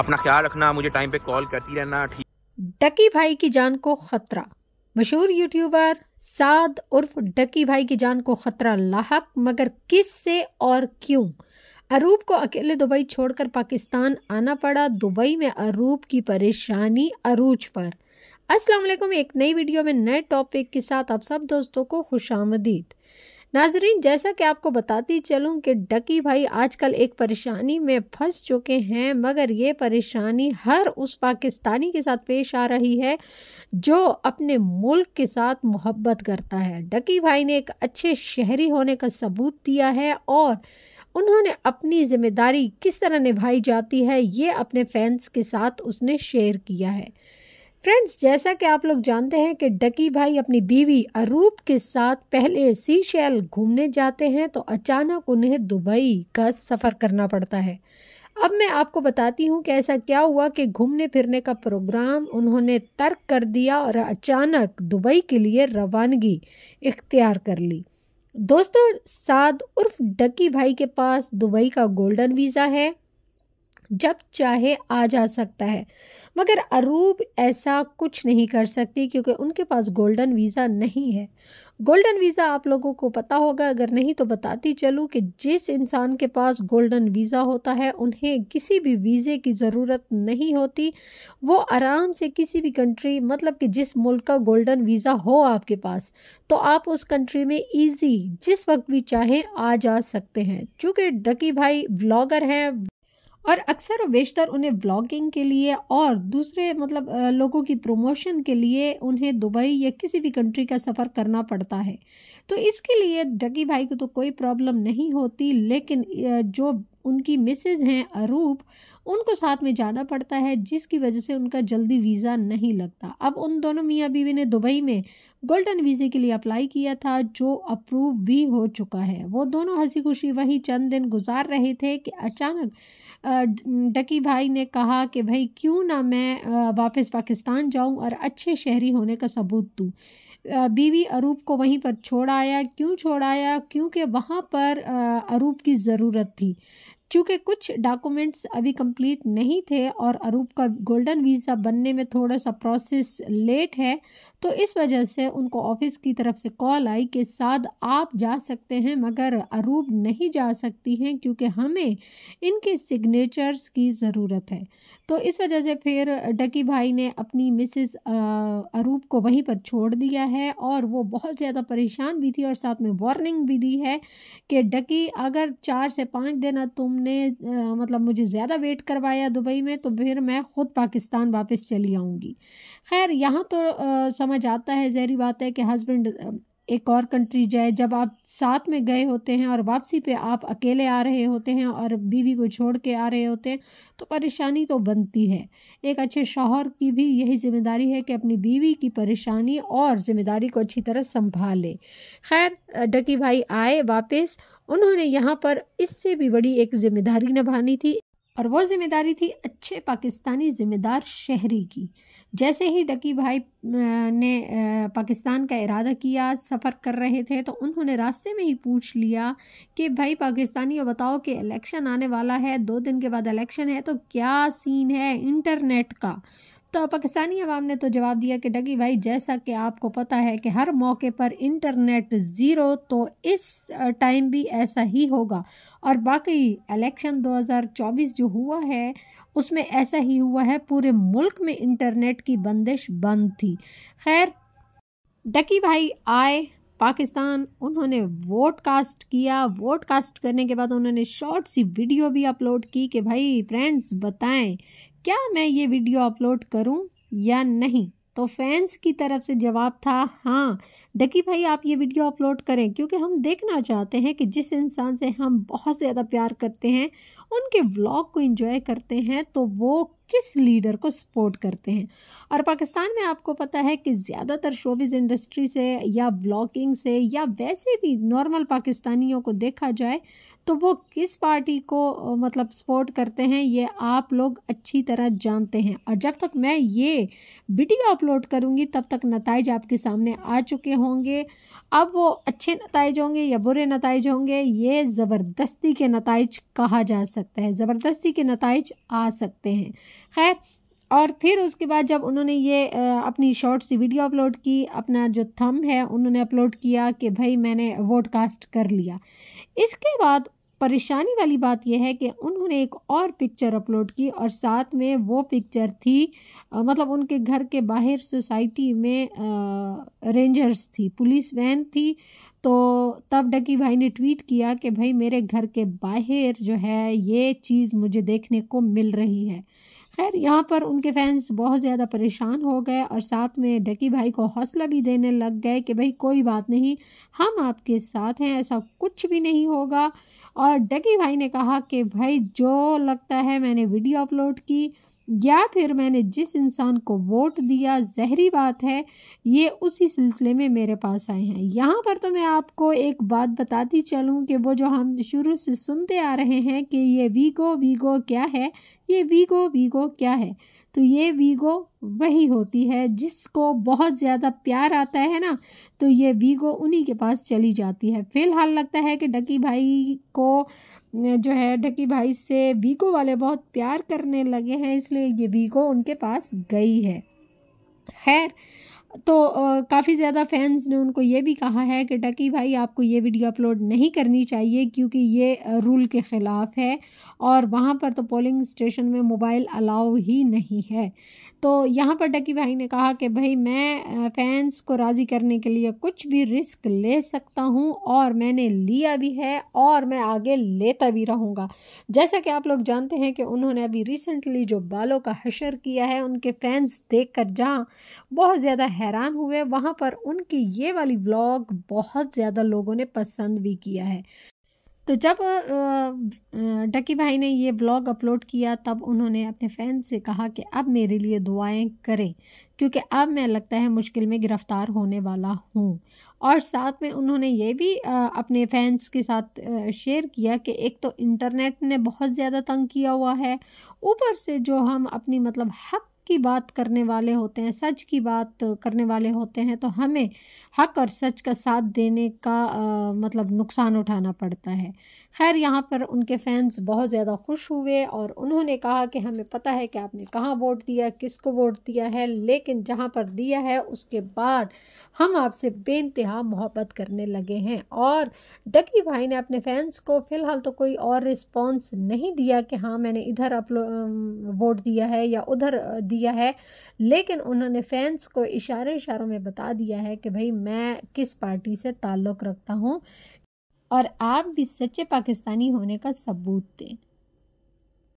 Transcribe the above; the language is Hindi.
अपना ख्याल रखना मुझे टाइम पे कॉल करती रहना ठीक डकी भाई की जान को खतरा मशहूर यूट्यूबर साद उर्फ डकी भाई की जान को खतरा लाक मगर किस से और क्यों अरूप को अकेले दुबई छोड़कर पाकिस्तान आना पड़ा दुबई में अरूप की परेशानी अरूज पर अस्सलाम वालेकुम एक नई वीडियो में नए टॉपिक के साथ आप सब दोस्तों को खुश आमदीद नाजरीन जैसा कि आपको बताती चलूँ कि डकी भाई आजकल एक परेशानी में फंस चुके हैं मगर ये परेशानी हर उस पाकिस्तानी के साथ पेश आ रही है जो अपने मुल्क के साथ मोहब्बत करता है डकी भाई ने एक अच्छे शहरी होने का सबूत दिया है और उन्होंने अपनी ज़िम्मेदारी किस तरह निभाई जाती है ये अपने फैंस के साथ उसने शेयर किया है फ्रेंड्स जैसा कि आप लोग जानते हैं कि डकी भाई अपनी बीवी अरूप के साथ पहले सी शैल घूमने जाते हैं तो अचानक उन्हें दुबई का सफ़र करना पड़ता है अब मैं आपको बताती हूँ कि ऐसा क्या हुआ कि घूमने फिरने का प्रोग्राम उन्होंने तर्क कर दिया और अचानक दुबई के लिए रवानगी इख्तियार कर ली दोस्तों साद उर्फ डकी भाई के पास दुबई का गोल्डन वीज़ा है जब चाहे आ जा सकता है मगर अरूब ऐसा कुछ नहीं कर सकती क्योंकि उनके पास गोल्डन वीज़ा नहीं है गोल्डन वीज़ा आप लोगों को पता होगा अगर नहीं तो बताती चलूँ कि जिस इंसान के पास गोल्डन वीज़ा होता है उन्हें किसी भी वीज़े की ज़रूरत नहीं होती वो आराम से किसी भी कंट्री मतलब कि जिस मुल्क का गोल्डन वीज़ा हो आपके पास तो आप उस कंट्री में ईज़ी जिस वक्त भी चाहें आ जा सकते हैं चूँकि डकी भाई ब्लॉगर हैं और अक्सर और बेशतर उन्हें ब्लॉगिंग के लिए और दूसरे मतलब लोगों की प्रमोशन के लिए उन्हें दुबई या किसी भी कंट्री का सफ़र करना पड़ता है तो इसके लिए डगी भाई को तो कोई प्रॉब्लम नहीं होती लेकिन जो उनकी मिसेज हैं अरूप उनको साथ में जाना पड़ता है जिसकी वजह से उनका जल्दी वीज़ा नहीं लगता अब उन दोनों मियाँ बीवी ने दुबई में गोल्डन वीज़े के लिए अप्लाई किया था जो अप्रूव भी हो चुका है वो दोनों हंसी खुशी वहीं चंद दिन गुजार रहे थे कि अचानक डकी भाई ने कहा कि भाई क्यों ना मैं वापस पाकिस्तान जाऊँ और अच्छे शहरी होने का सबूत दूँ बीवी अरूप को वहीं पर छोड़ आया क्यों छोड़ आया क्योंकि वहाँ पर अरूप की ज़रूरत थी चूँकि कुछ डॉक्यूमेंट्स अभी कंप्लीट नहीं थे और अरूप का गोल्डन वीज़ा बनने में थोड़ा सा प्रोसेस लेट है तो इस वजह से उनको ऑफिस की तरफ से कॉल आई कि साध आप जा सकते हैं मगर अरूप नहीं जा सकती हैं क्योंकि हमें इनके सिग्नेचर्स की ज़रूरत है तो इस वजह से फिर डकी भाई ने अपनी मिसेस अरूप को वहीं पर छोड़ दिया है और वो बहुत ज़्यादा परेशान भी थी और साथ में वार्निंग भी दी है कि डकी अगर चार से पाँच दिन तुमने ने आ, मतलब मुझे ज़्यादा वेट करवाया दुबई में तो फिर मैं ख़ुद पाकिस्तान वापस चली आऊँगी खैर यहाँ तो आ, समझ आता है जहरी बात है कि हस्बैंड एक और कंट्री जाए जब आप साथ में गए होते हैं और वापसी पे आप अकेले आ रहे होते हैं और बीवी को छोड़ के आ रहे होते हैं तो परेशानी तो बनती है एक अच्छे शौहर की भी यही जिम्मेदारी है कि अपनी बीवी की परेशानी और जिम्मेदारी को अच्छी तरह संभाले खैर डकी भाई आए वापस उन्होंने यहाँ पर इससे भी बड़ी एक जिम्मेदारी निभानी थी और वो जिम्मेदारी थी अच्छे पाकिस्तानी जिम्मेदार शहरी की जैसे ही डकी भाई ने पाकिस्तान का इरादा किया सफ़र कर रहे थे तो उन्होंने रास्ते में ही पूछ लिया कि भाई पाकिस्तानी बताओ कि इलेक्शन आने वाला है दो दिन के बाद इलेक्शन है तो क्या सीन है इंटरनेट का तो पाकिस्तानी अवाम ने तो जवाब दिया कि डगी भाई जैसा कि आपको पता है कि हर मौके पर इंटरनेट ज़ीरो तो इस टाइम भी ऐसा ही होगा और बाकी इलेक्शन 2024 जो हुआ है उसमें ऐसा ही हुआ है पूरे मुल्क में इंटरनेट की बंदिश बंद थी खैर डकी भाई आए पाकिस्तान उन्होंने वोट कास्ट किया वोट कास्ट करने के बाद उन्होंने शॉर्ट सी वीडियो भी अपलोड की कि भाई फ्रेंड्स बताएं क्या मैं ये वीडियो अपलोड करूं या नहीं तो फैंस की तरफ से जवाब था हाँ डकी भाई आप ये वीडियो अपलोड करें क्योंकि हम देखना चाहते हैं कि जिस इंसान से हम बहुत ज़्यादा प्यार करते हैं उनके व्लॉग को इंजॉय करते हैं तो वो किस लीडर को सपोर्ट करते हैं और पाकिस्तान में आपको पता है कि ज़्यादातर शोबिज़ इंडस्ट्री से या ब्लॉगिंग से या वैसे भी नॉर्मल पाकिस्तानियों को देखा जाए तो वो किस पार्टी को मतलब सपोर्ट करते हैं ये आप लोग अच्छी तरह जानते हैं और जब तक मैं ये वीडियो अपलोड करूँगी तब तक नतज आपके सामने आ चुके होंगे अब वो अच्छे नतज होंगे या बुरे नतज होंगे ये ज़बरदस्ती के नतज कहा जा सकता है ज़बरदस्ती के नतज आ सकते हैं खैर और फिर उसके बाद जब उन्होंने ये अपनी शॉर्ट सी वीडियो अपलोड की अपना जो थम है उन्होंने अपलोड किया कि भाई मैंने वोट कास्ट कर लिया इसके बाद परेशानी वाली बात यह है कि उन्होंने एक और पिक्चर अपलोड की और साथ में वो पिक्चर थी मतलब उनके घर के बाहर सोसाइटी में रेंजर्स थी पुलिस वैन थी तो तब डकी भाई ने ट्वीट किया कि भाई मेरे घर के बाहर जो है ये चीज़ मुझे देखने को मिल रही है खैर यहाँ पर उनके फैंस बहुत ज़्यादा परेशान हो गए और साथ में डकी भाई को हौसला भी देने लग गए कि भाई कोई बात नहीं हम आपके साथ हैं ऐसा कुछ भी नहीं होगा और डकी भाई ने कहा कि भाई जो लगता है मैंने वीडियो अपलोड की या फिर मैंने जिस इंसान को वोट दिया जहरी बात है ये उसी सिलसिले में मेरे पास आए हैं यहाँ पर तो मैं आपको एक बात बताती चलूँ कि वो जो हम शुरू से सुनते आ रहे हैं कि ये वीगो वीगो क्या है ये वीगो वीगो क्या है तो ये वीगो वही होती है जिसको बहुत ज़्यादा प्यार आता है ना तो ये वीगो उन्हीं के पास चली जाती है फ़िलहाल लगता है कि डकी भाई को जो है ढकी भाई से वीको वाले बहुत प्यार करने लगे हैं इसलिए ये वीको उनके पास गई है खैर तो काफ़ी ज़्यादा फैंस ने उनको ये भी कहा है कि डकी भाई आपको ये वीडियो अपलोड नहीं करनी चाहिए क्योंकि ये रूल के ख़िलाफ़ है और वहाँ पर तो पोलिंग स्टेशन में मोबाइल अलाउ ही नहीं है तो यहाँ पर डकी भाई ने कहा कि भाई मैं फैंस को राज़ी करने के लिए कुछ भी रिस्क ले सकता हूँ और मैंने लिया भी है और मैं आगे लेता भी रहूँगा जैसा कि आप लोग जानते हैं कि उन्होंने अभी रिसेंटली जो बालों का हशर किया है उनके फैंस देख कर जहाँ बहुत ज़्यादा हैरान हुए वहाँ पर उनकी ये वाली ब्लॉग बहुत ज़्यादा लोगों ने पसंद भी किया है तो जब डकी भाई ने ये ब्लॉग अपलोड किया तब उन्होंने अपने फ़ैन से कहा कि अब मेरे लिए दुआएं करें क्योंकि अब मैं लगता है मुश्किल में गिरफ़्तार होने वाला हूँ और साथ में उन्होंने ये भी अपने फैंस के साथ शेयर किया कि एक तो इंटरनेट ने बहुत ज़्यादा तंग किया हुआ है ऊपर से जो हम अपनी मतलब हक की बात करने वाले होते हैं सच की बात करने वाले होते हैं तो हमें हक और सच का साथ देने का आ, मतलब नुकसान उठाना पड़ता है खैर यहाँ पर उनके फैंस बहुत ज़्यादा खुश हुए और उन्होंने कहा कि हमें पता है कि आपने कहाँ वोट दिया किसको वोट दिया है लेकिन जहाँ पर दिया है उसके बाद हम आपसे बेानतहा मोहब्बत करने लगे हैं और डकी भाई ने अपने फैंस को फ़िलहाल तो कोई और रिस्पॉन्स नहीं दिया कि हाँ मैंने इधर अपलो वोट दिया है या उधर दिया दिया है लेकिन उन्होंने फैंस को इशारे इशारों में बता दिया है कि भाई मैं किस पार्टी से ताल्लुक़ रखता हूँ और आप भी सच्चे पाकिस्तानी होने का सबूत दें